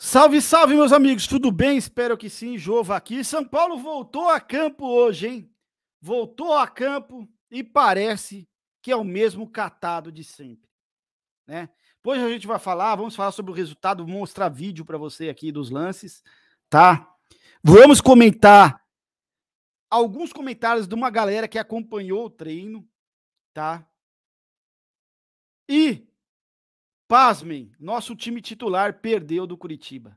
Salve, salve, meus amigos, tudo bem? Espero que sim. Jova aqui. São Paulo voltou a campo hoje, hein? Voltou a campo e parece que é o mesmo catado de sempre, né? Hoje a gente vai falar, vamos falar sobre o resultado, vou mostrar vídeo para você aqui dos lances, tá? Vamos comentar alguns comentários de uma galera que acompanhou o treino, tá? E Pasmem, nosso time titular perdeu do Curitiba.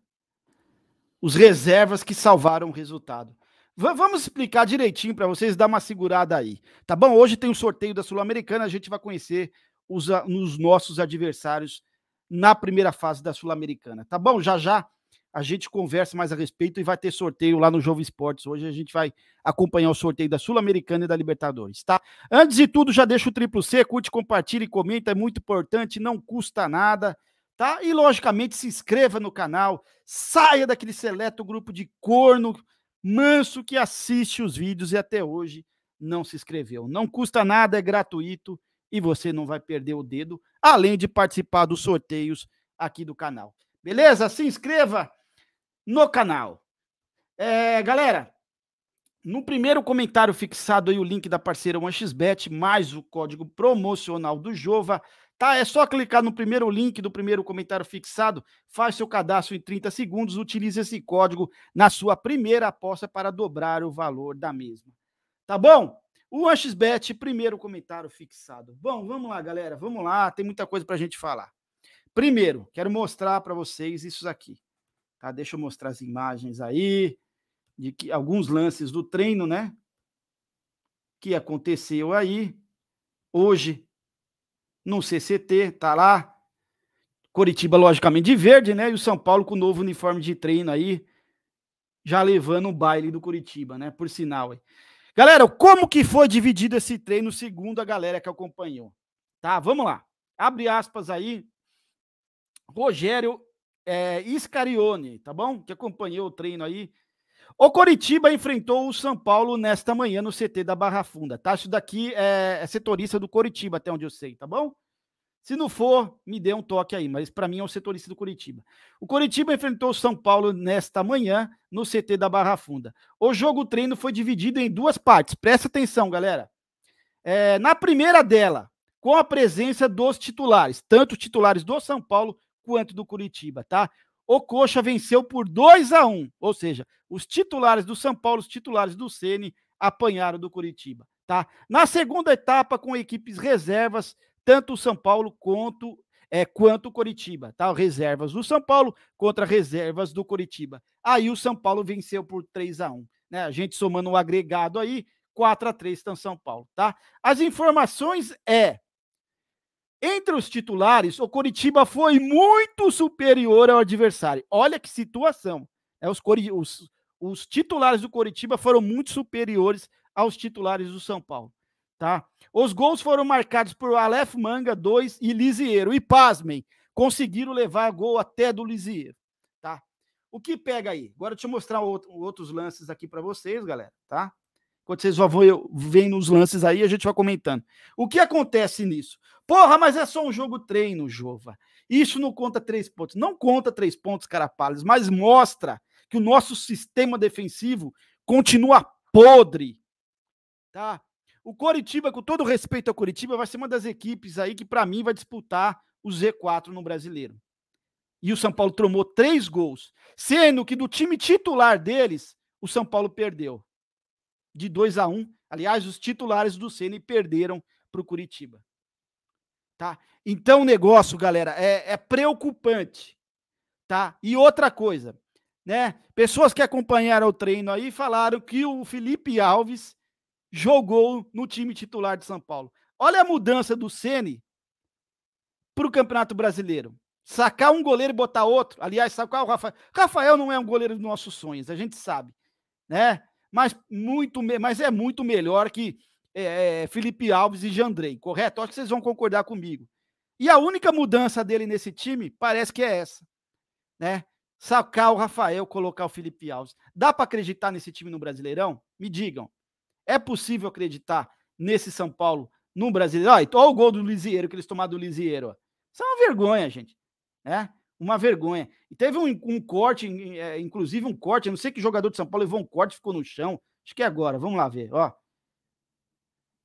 Os reservas que salvaram o resultado. V vamos explicar direitinho para vocês, dar uma segurada aí. Tá bom? Hoje tem o um sorteio da Sul-Americana, a gente vai conhecer os, os nossos adversários na primeira fase da Sul-Americana. Tá bom? Já já a gente conversa mais a respeito e vai ter sorteio lá no Jovem Esportes. Hoje a gente vai acompanhar o sorteio da Sul-Americana e da Libertadores, tá? Antes de tudo, já deixa o triplo C, curte, compartilha e comenta, é muito importante, não custa nada, tá? E logicamente se inscreva no canal, saia daquele seleto grupo de corno manso que assiste os vídeos e até hoje não se inscreveu. Não custa nada, é gratuito e você não vai perder o dedo, além de participar dos sorteios aqui do canal. Beleza? Se inscreva no canal. É, galera, no primeiro comentário fixado aí o link da parceira OneXBet, mais o código promocional do Jova, tá? É só clicar no primeiro link do primeiro comentário fixado, faz seu cadastro em 30 segundos, utilize esse código na sua primeira aposta para dobrar o valor da mesma. Tá bom? O OneXBet, primeiro comentário fixado. Bom, vamos lá, galera, vamos lá, tem muita coisa para a gente falar. Primeiro, quero mostrar para vocês isso aqui. Tá? Deixa eu mostrar as imagens aí de que alguns lances do treino, né? Que aconteceu aí hoje no CCT, tá lá. Coritiba logicamente de verde, né? E o São Paulo com o novo uniforme de treino aí, já levando o baile do Curitiba, né? Por sinal. Aí. Galera, como que foi dividido esse treino segundo a galera que acompanhou? Tá, vamos lá. Abre aspas aí. Rogério é, Iscarione, tá bom? Que acompanhou o treino aí. O Coritiba enfrentou o São Paulo nesta manhã no CT da Barra Funda, tá? Isso daqui é, é setorista do Coritiba, até onde eu sei, tá bom? Se não for, me dê um toque aí, mas para mim é o um setorista do Curitiba. O Curitiba enfrentou o São Paulo nesta manhã no CT da Barra Funda. O jogo treino foi dividido em duas partes. Presta atenção, galera. É, na primeira dela, com a presença dos titulares, tanto titulares do São Paulo quanto do Curitiba, tá? O Coxa venceu por 2 a 1 ou seja, os titulares do São Paulo, os titulares do Ceni apanharam do Curitiba, tá? Na segunda etapa, com equipes reservas, tanto o São Paulo quanto é, quanto o Coritiba, tá? Reservas do São Paulo contra reservas do Coritiba. Aí o São Paulo venceu por 3 a 1 né? A gente somando o um agregado aí, 4 a 3 estão São Paulo, tá? As informações é entre os titulares, o Coritiba foi muito superior ao adversário. Olha que situação. É, os, os, os titulares do Coritiba foram muito superiores aos titulares do São Paulo. Tá? Os gols foram marcados por Aleph Manga 2 e Lisieiro. E pasmem, conseguiram levar gol até do Lisieiro. Tá? O que pega aí? Agora deixa eu mostrar outro, outros lances aqui para vocês, galera. Tá? Quando vocês vão vendo os lances aí, a gente vai comentando. O que acontece nisso? Porra, mas é só um jogo treino, Jova. Isso não conta três pontos. Não conta três pontos, Carapalhos, mas mostra que o nosso sistema defensivo continua podre. Tá? O Coritiba, com todo respeito ao Coritiba, vai ser uma das equipes aí que, para mim, vai disputar o Z4 no brasileiro. E o São Paulo tomou três gols, sendo que do time titular deles, o São Paulo perdeu. De 2 a 1 um. Aliás, os titulares do Ceni perderam para o Curitiba. Tá? Então, o negócio, galera, é, é preocupante. Tá? E outra coisa, né? Pessoas que acompanharam o treino aí falaram que o Felipe Alves jogou no time titular de São Paulo. Olha a mudança do Ceni para o Campeonato Brasileiro. Sacar um goleiro e botar outro. Aliás, sacar é o Rafael. Rafael não é um goleiro dos nossos sonhos, a gente sabe, né? Mas muito, mas é muito melhor que é, é, é, Felipe Alves e Jandrei, correto? Acho que vocês vão concordar comigo. E a única mudança dele nesse time parece que é essa, né? Sacar o Rafael, colocar o Felipe Alves. Dá para acreditar nesse time no Brasileirão? Me digam. É possível acreditar nesse São Paulo no Brasileirão? Olha, olha o gol do Lisieiro que eles tomaram do Lisieiro. Isso é uma vergonha, gente. Né? Uma vergonha. E teve um, um corte, é, inclusive um corte. Eu não sei que jogador de São Paulo levou um corte, ficou no chão. Acho que é agora. Vamos lá ver. Ó.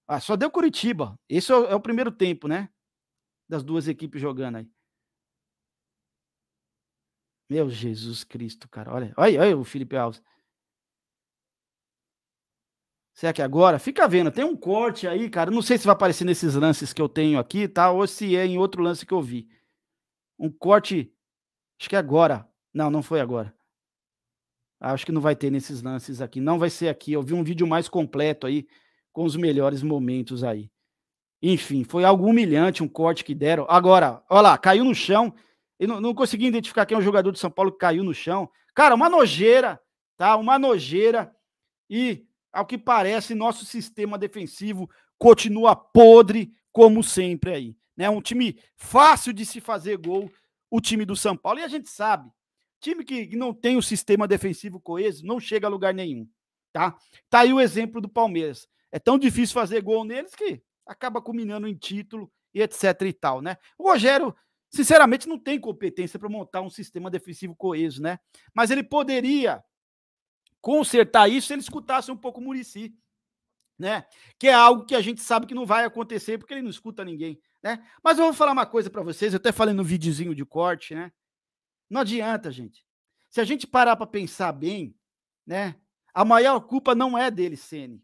Ah, só deu Curitiba. Esse é o, é o primeiro tempo, né? Das duas equipes jogando aí. Meu Jesus Cristo, cara. Olha, olha, olha o Felipe Alves. Será que é agora? Fica vendo, tem um corte aí, cara. Não sei se vai aparecer nesses lances que eu tenho aqui, tá? Ou se é em outro lance que eu vi. Um corte. Acho que é agora. Não, não foi agora. Acho que não vai ter nesses lances aqui. Não vai ser aqui. Eu vi um vídeo mais completo aí com os melhores momentos aí. Enfim, foi algo humilhante um corte que deram. Agora, olha lá, caiu no chão. Eu não, não consegui identificar quem é o um jogador de São Paulo que caiu no chão. Cara, uma nojeira, tá? Uma nojeira. E, ao que parece, nosso sistema defensivo continua podre, como sempre aí. Né? Um time fácil de se fazer gol, o time do São Paulo. E a gente sabe, time que não tem o sistema defensivo coeso não chega a lugar nenhum, tá? Tá aí o exemplo do Palmeiras é tão difícil fazer gol neles que acaba culminando em título e etc e tal, né? O Rogério, sinceramente, não tem competência para montar um sistema defensivo coeso, né? Mas ele poderia consertar isso se ele escutasse um pouco o Murici, né? Que é algo que a gente sabe que não vai acontecer porque ele não escuta ninguém, né? Mas eu vou falar uma coisa para vocês, eu até falei no videozinho de corte, né? Não adianta, gente. Se a gente parar para pensar bem, né? A maior culpa não é dele, Sene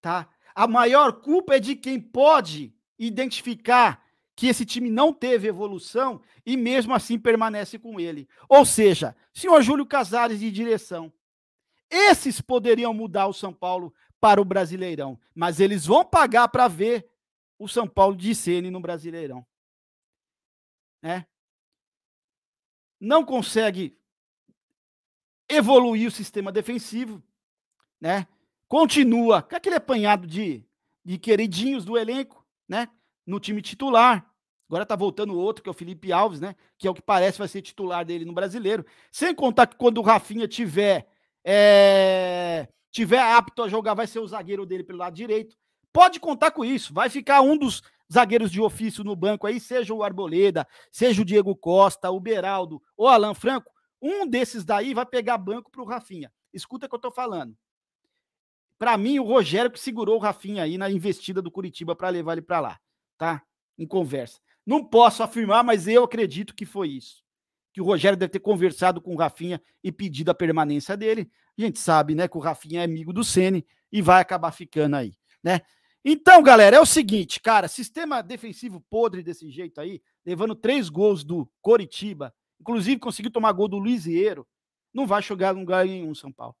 tá? A maior culpa é de quem pode identificar que esse time não teve evolução e mesmo assim permanece com ele. Ou seja, senhor Júlio Casares de direção. Esses poderiam mudar o São Paulo para o Brasileirão, mas eles vão pagar para ver o São Paulo de Ceni no Brasileirão. Né? Não consegue evoluir o sistema defensivo, né? Continua com aquele apanhado de, de queridinhos do elenco, né? No time titular. Agora tá voltando outro, que é o Felipe Alves, né? Que é o que parece vai ser titular dele no brasileiro. Sem contar que quando o Rafinha tiver, é... tiver apto a jogar, vai ser o zagueiro dele pelo lado direito. Pode contar com isso. Vai ficar um dos zagueiros de ofício no banco aí, seja o Arboleda, seja o Diego Costa, o Beraldo ou Alan Franco. Um desses daí vai pegar banco pro Rafinha. Escuta o que eu tô falando. Para mim, o Rogério que segurou o Rafinha aí na investida do Curitiba para levar ele para lá, tá? Em conversa. Não posso afirmar, mas eu acredito que foi isso. Que o Rogério deve ter conversado com o Rafinha e pedido a permanência dele. A gente sabe, né, que o Rafinha é amigo do Sene e vai acabar ficando aí, né? Então, galera, é o seguinte, cara, sistema defensivo podre desse jeito aí, levando três gols do Coritiba, inclusive conseguiu tomar gol do Luiziero, não vai jogar lugar nenhum São Paulo.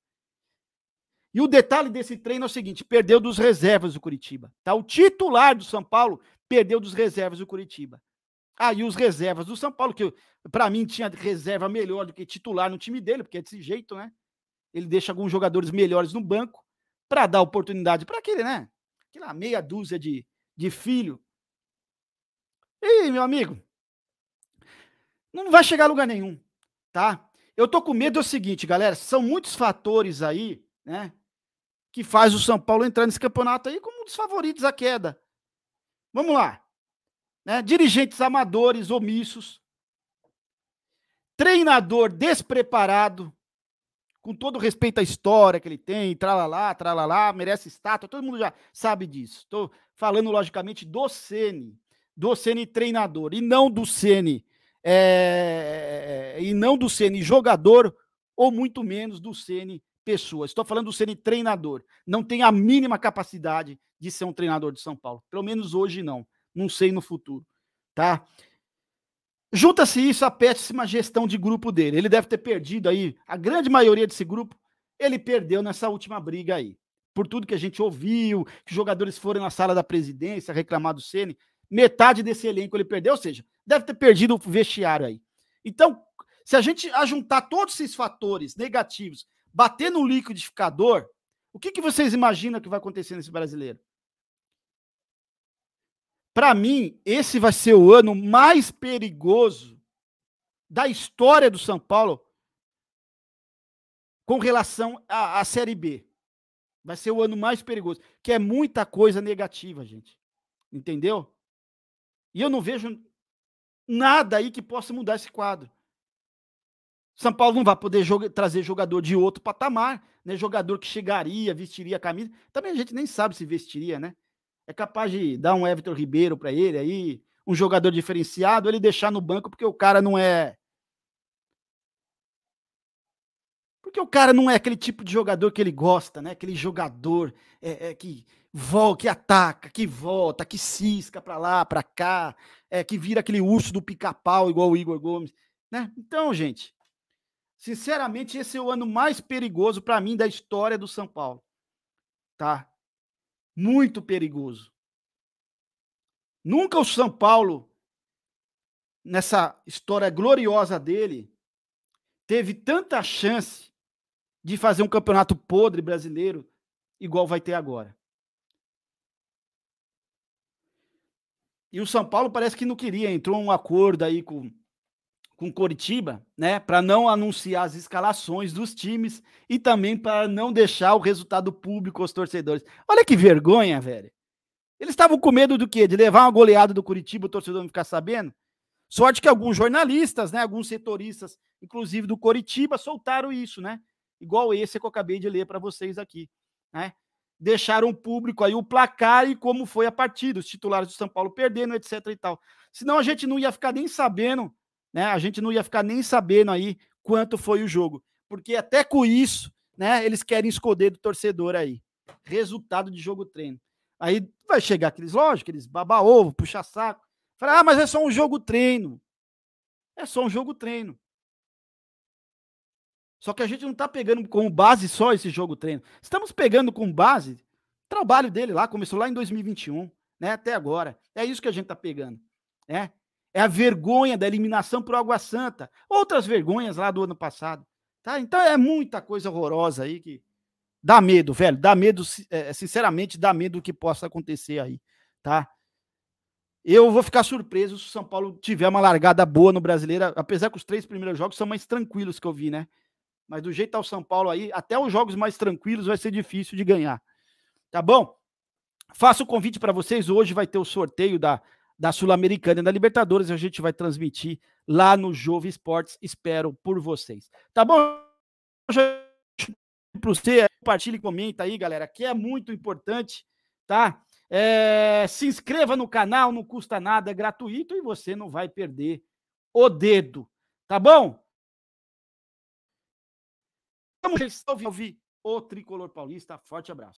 E o detalhe desse treino é o seguinte: perdeu dos reservas o Curitiba. Tá? O titular do São Paulo perdeu dos reservas o Curitiba. Aí ah, os reservas do São Paulo, que para mim tinha reserva melhor do que titular no time dele, porque é desse jeito, né? Ele deixa alguns jogadores melhores no banco para dar oportunidade para aquele, né? Aquela meia dúzia de, de filho. E meu amigo, não vai chegar a lugar nenhum, tá? Eu tô com medo é o seguinte, galera, são muitos fatores aí né? Que faz o São Paulo entrar nesse campeonato aí como um dos favoritos à queda. Vamos lá. Né? Dirigentes amadores, omissos. Treinador despreparado, com todo respeito à história que ele tem, tralalá, tralalá, merece estátua, todo mundo já sabe disso. Estou falando, logicamente, do Sene, do Sene treinador, e não do Sene, eh, é... e não do Sene jogador, ou muito menos do Sene pessoas. Estou falando do serem treinador. Não tem a mínima capacidade de ser um treinador de São Paulo. Pelo menos hoje não. Não sei no futuro, tá? Junta-se isso à péssima gestão de grupo dele. Ele deve ter perdido aí a grande maioria desse grupo. Ele perdeu nessa última briga aí. Por tudo que a gente ouviu, que jogadores foram na sala da presidência reclamar do Ceni, metade desse elenco ele perdeu, ou seja, deve ter perdido o vestiário aí. Então, se a gente ajuntar todos esses fatores negativos bater no liquidificador, o que, que vocês imaginam que vai acontecer nesse brasileiro? Para mim, esse vai ser o ano mais perigoso da história do São Paulo com relação à, à Série B. Vai ser o ano mais perigoso, que é muita coisa negativa, gente. Entendeu? E eu não vejo nada aí que possa mudar esse quadro. São Paulo não vai poder joga trazer jogador de outro patamar, né? Jogador que chegaria, vestiria a camisa. Também a gente nem sabe se vestiria, né? É capaz de dar um Everton Ribeiro para ele aí, um jogador diferenciado, ele deixar no banco porque o cara não é Porque o cara não é aquele tipo de jogador que ele gosta, né? Aquele jogador é, é, que volta, que ataca, que volta, que cisca para lá, para cá, é, que vira aquele urso do pica-pau igual o Igor Gomes, né? Então, gente, Sinceramente, esse é o ano mais perigoso para mim da história do São Paulo. Tá? Muito perigoso. Nunca o São Paulo, nessa história gloriosa dele, teve tanta chance de fazer um campeonato podre brasileiro igual vai ter agora. E o São Paulo parece que não queria, entrou um acordo aí com com Coritiba, né, para não anunciar as escalações dos times e também para não deixar o resultado público aos torcedores. Olha que vergonha, velho. Eles estavam com medo do quê? De levar uma goleada do Curitiba, o torcedor não ficar sabendo? Sorte que alguns jornalistas, né, alguns setoristas, inclusive do Coritiba, soltaram isso, né? Igual esse que eu acabei de ler para vocês aqui, né? Deixaram público aí o placar e como foi a partida, os titulares do São Paulo perdendo, etc e tal. Senão a gente não ia ficar nem sabendo né? A gente não ia ficar nem sabendo aí quanto foi o jogo, porque até com isso, né, eles querem esconder do torcedor aí. Resultado de jogo treino. Aí vai chegar aqueles, lógico, aqueles baba ovo, puxa saco. Fala: "Ah, mas é só um jogo treino". É só um jogo treino. Só que a gente não está pegando como base só esse jogo treino. Estamos pegando como base o trabalho dele lá, começou lá em 2021, né, até agora. É isso que a gente está pegando, né? É a vergonha da eliminação por Água Santa. Outras vergonhas lá do ano passado. Tá? Então é muita coisa horrorosa aí que dá medo, velho. Dá medo, é, é, sinceramente, dá medo do que possa acontecer aí. Tá? Eu vou ficar surpreso se o São Paulo tiver uma largada boa no brasileiro, apesar que os três primeiros jogos são mais tranquilos que eu vi, né? Mas do jeito que tá o São Paulo aí, até os jogos mais tranquilos vai ser difícil de ganhar. Tá bom? Faço o convite para vocês. Hoje vai ter o sorteio da da Sul-Americana e da Libertadores. A gente vai transmitir lá no Jovem Esportes. Espero por vocês. Tá bom? Para você, compartilhe, comenta aí, galera, que é muito importante, tá? É, se inscreva no canal, não custa nada, é gratuito e você não vai perder o dedo, tá bom? Vamos ouvir o Tricolor Paulista. Forte abraço.